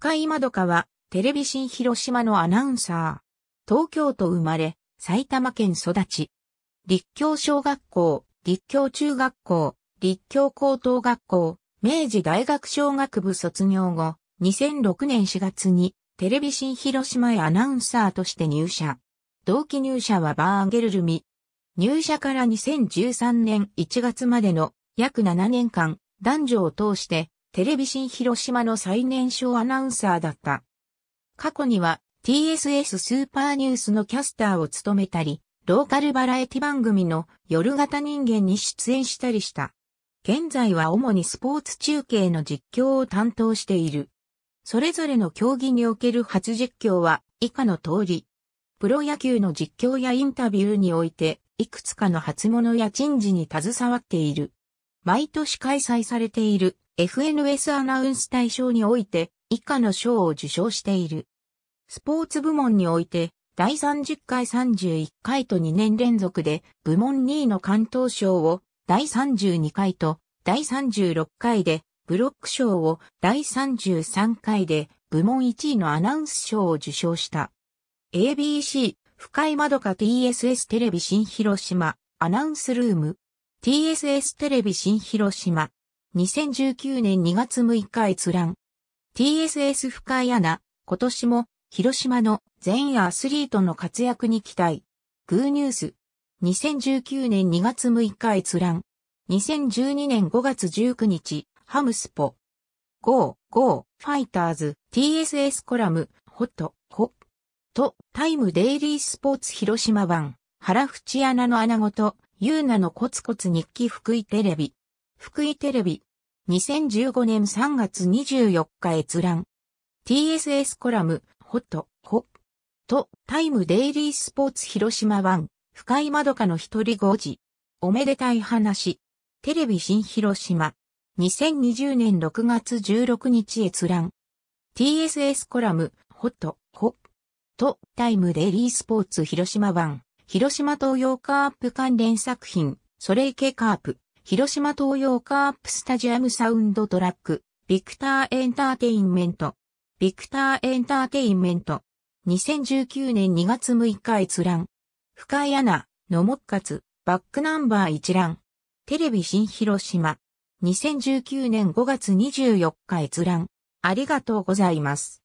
深井まどかは、テレビ新広島のアナウンサー。東京都生まれ、埼玉県育ち。立教小学校、立教中学校、立教高等学校、明治大学小学部卒業後、2006年4月に、テレビ新広島へアナウンサーとして入社。同期入社はバーンゲルルミ。入社から2013年1月までの約7年間、男女を通してテレビ新広島の最年少アナウンサーだった。過去には TSS スーパーニュースのキャスターを務めたり、ローカルバラエティ番組の夜型人間に出演したりした。現在は主にスポーツ中継の実況を担当している。それぞれの競技における初実況は以下の通り。プロ野球の実況やインタビューにおいて、いくつかの初物や珍事に携わっている。毎年開催されている FNS アナウンス大賞において以下の賞を受賞している。スポーツ部門において第30回31回と2年連続で部門2位の関東賞を第32回と第36回でブロック賞を第33回で部門1位のアナウンス賞を受賞した。ABC 深井窓か TSS テレビ新広島アナウンスルーム TSS テレビ新広島2019年2月6日閲覧。TSS 深井アナ、今年も広島の全アスリートの活躍に期待。グーニュース。2019年2月6日閲覧。2012年5月19日、ハムスポ。GO、GO、ファイターズ、TSS コラム、ホット、ホッと、タイムデイリースポーツ広島版、原淵穴の穴ごと、ユーナのコツコツ日記福井テレビ。福井テレビ。2015年3月24日閲覧。TSS コラム、ホット、ホッと、タイムデイリースポーツ広島ン、深井まどかの一人5時。おめでたい話。テレビ新広島。2020年6月16日閲覧。TSS コラム、ホット、ホッと、タイムデイリースポーツ広島ン、広島東洋カープ関連作品、ソレイケカープ。広島東洋カープスタジアムサウンドトラック、ビクターエンターテインメント。ビクターエンターテインメント。2019年2月6日閲覧。深井アナ、野木勝、バックナンバー一覧。テレビ新広島。2019年5月24日閲覧。ありがとうございます。